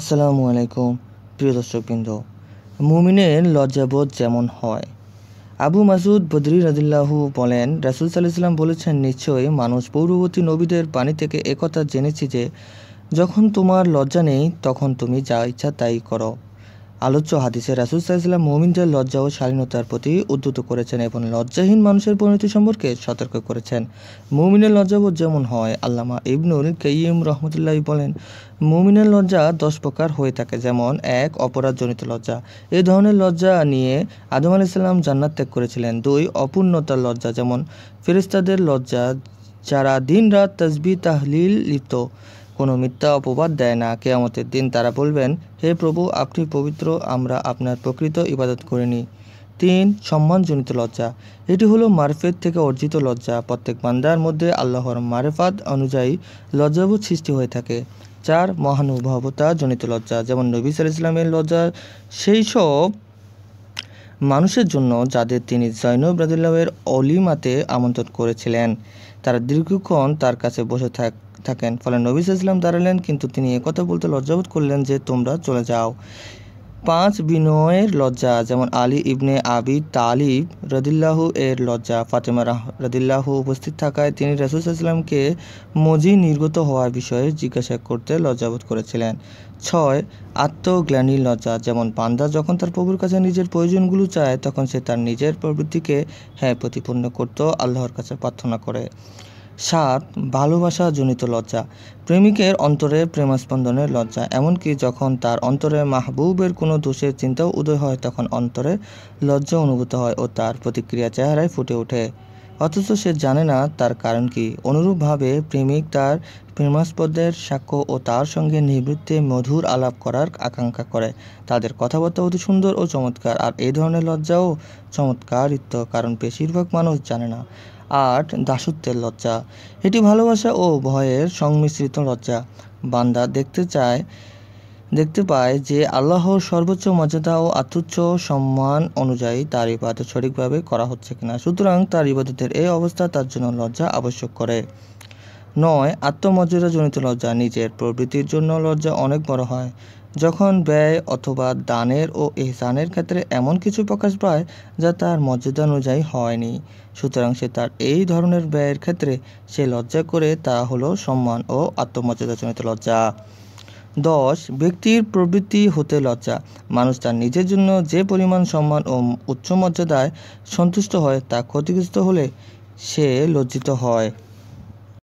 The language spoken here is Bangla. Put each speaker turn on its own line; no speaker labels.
আসসালামু আলাইকুম প্রিয় দর্শকবৃন্দ মুমিনের লজ্জাবোধ যেমন হয় আবু মাসুদ বদরি রাদিল্লাহু বলেন রাসুল সাল্লাম বলেছেন নিশ্চয়ই মানুষ পূর্ববর্তী নবীদের বাণী থেকে একথা জেনেছি যে যখন তোমার লজ্জা নেই তখন তুমি যা ইচ্ছা তাই করো আলোচ্য হাদিসে রাসুল সাইসলাম মোমিনদের লজ্জা ও শালীনতার প্রতি উদ্যুত করেছেন এবং লজ্জাহীন মানুষের পরিণতি সম্পর্কে সতর্ক করেছেন মোমিনের লজ্জাবোধ যেমন হয় আল্লামা ইবনুল কেইম রহমতুল্লাহ বলেন মোমিনের লজ্জা দশ প্রকার হয়ে থাকে যেমন এক অপরাধজনিত লজ্জা এ ধরনের লজ্জা নিয়ে আদম আলাইসাল্লাম জান্নাত ত্যাগ করেছিলেন দুই অপূর্ণতার লজ্জা যেমন ফেরিস্তাদের লজ্জা যারা দিন রাত তসবি তাহলিল লিপ্ত কোনো মিথ্যা অপবাদ দেয় না কেয়ামতের দিন তারা বলবেন হে প্রভু আপনি পবিত্র আমরা আপনার প্রকৃত ইবাদত করিনি তিন সম্মানজনিত লজ্জা এটি হলো মারফেদ থেকে অর্জিত লজ্জা প্রত্যেক বান্দার মধ্যে আল্লাহর মারেফাদ অনুযায়ী লজ্জাবোধ সৃষ্টি হয়ে থাকে চার মহানুভবতা জনিত লজ্জা যেমন নবী সাল ইসলামের লজ্জা সেই সব মানুষের জন্য যাদের তিনি জৈনব রাজুল্লাহের অলিমাতে আমন্ত্রণ করেছিলেন তারা দীর্ঘক্ষণ তার কাছে বসে থাক থাকেন ফলে নবী ইসলাম দাঁড়ালেন কিন্তু তিনি একথা বলতে লজ্জাবোধ করলেন যে তোমরা চলে যাও পাঁচ বিনয়ের লজ্জা যেমন আলী ইবনে আবি তালিব রদিল্লাহু এর লজ্জা ফাতেমা রাহ রদিল্লাহু উপস্থিত থাকায় তিনি রাসুলসাল্লামকে মজি নির্গত হওয়ার বিষয়ে জিজ্ঞাসা করতে লজ্জাবোধ করেছিলেন ছয় আত্মজ্ঞানী লজ্জা যেমন পান্দা যখন তার প্রভুর কাছে নিজের প্রয়োজনগুলো চায় তখন সে তার নিজের প্রবৃত্তিকে হ্যাঁ প্রতিপন্ন করত আল্লাহর কাছে প্রার্থনা করে সাত ভালোবাসা জনিত লজ্জা প্রেমিকের অন্তরে প্রেমাস্পন্দনের লজ্জা এমনকি যখন তার অন্তরে মাহবুবের কোনো দোষের চিন্তাও উদয় হয় তখন অন্তরে লজ্জা অনুভূত হয় ও তার প্রতিক্রিয়া চেহারায় ফুটে ওঠে অথচ সে জানে না তার কারণ কি অনুরূপভাবে প্রেমিক তার প্রেমাস্পদের সাক্ষ্য ও তার সঙ্গে নিবৃত্তে মধুর আলাপ করার আকাঙ্ক্ষা করে তাদের কথাবার্তা অতি সুন্দর ও চমৎকার আর এই ধরনের লজ্জাও চমৎকারিত্ব কারণ বেশিরভাগ মানুষ জানে না আট দাসত্বের লজ্জা এটি ভালোবাসা ও ভয়ের সংমিশ্রিত লজ্জা বান্দা দেখতে চায় দেখতে পায় যে আল্লাহ সর্বোচ্চ মর্যাদা ও আতুচ্ছ সম্মান অনুযায়ী তার ইবাদ সঠিকভাবে করা হচ্ছে কিনা সুতরাং তার ইবাদতের এই অবস্থা তার জন্য লজ্জা আবশ্যক করে নয় আত্মমর্যাদাজনিত লজ্জা নিজের প্রবৃত্তির জন্য লজ্জা অনেক বড় হয় যখন ব্যয় অথবা দানের ও এহসানের ক্ষেত্রে এমন কিছু প্রকাশ পায় যা তার মর্যাদা অনুযায়ী হয়নি সুতরাং সে তার এই ধরনের ব্যয়ের ক্ষেত্রে সে লজ্জা করে তা হলো সম্মান ও আত্মমর্যাদাজনিত লজ্জা দশ ব্যক্তির প্রবৃত্তি হতে লজ্জা মানুষ তার নিজের জন্য যে পরিমাণ সম্মান ও উচ্চ মর্যাদায় সন্তুষ্ট হয় তা ক্ষতিগ্রস্ত হলে সে লজ্জিত হয়